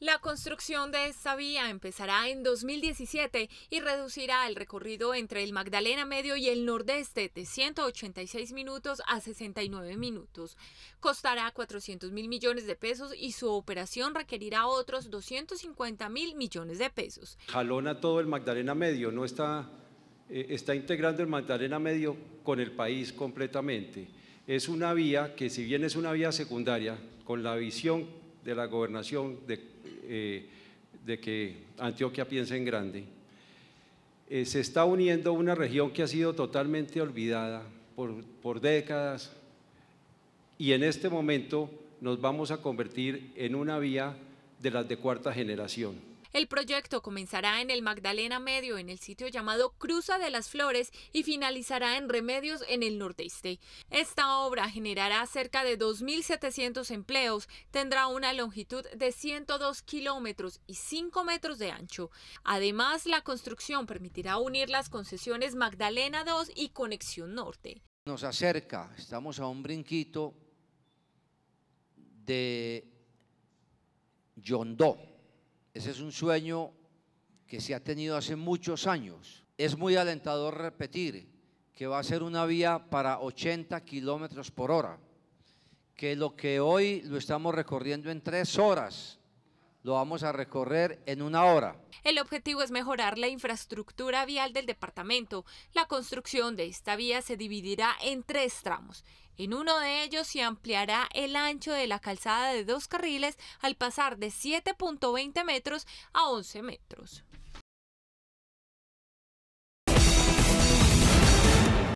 La construcción de esta vía empezará en 2017 y reducirá el recorrido entre el Magdalena Medio y el Nordeste de 186 minutos a 69 minutos. Costará 400 mil millones de pesos y su operación requerirá otros 250 mil millones de pesos. Jalona todo el Magdalena Medio, no está, eh, está integrando el Magdalena Medio con el país completamente. Es una vía que si bien es una vía secundaria, con la visión de la gobernación eh, de, que Antioquia piense en grande, eh, se está uniendo una región que ha sido totalmente olvidada por, por décadas y en este momento nos vamos a convertir en una vía de las de cuarta generación. El proyecto comenzará en el Magdalena Medio, en el sitio llamado Cruza de las Flores, y finalizará en Remedios, en el Nordeste. Esta obra generará cerca de 2.700 empleos, tendrá una longitud de 102 kilómetros y 5 metros de ancho. Además, la construcción permitirá unir las concesiones Magdalena 2 y Conexión Norte. Nos acerca, estamos a un brinquito de Yondó. Ese es un sueño que se ha tenido hace muchos años. Es muy alentador repetir que va a ser una vía para 80 kilómetros por hora, que lo que hoy lo estamos recorriendo en tres horas, lo vamos a recorrer en una hora. El objetivo es mejorar la infraestructura vial del departamento. La construcción de esta vía se dividirá en tres tramos. En uno de ellos se ampliará el ancho de la calzada de dos carriles al pasar de 7.20 metros a 11 metros.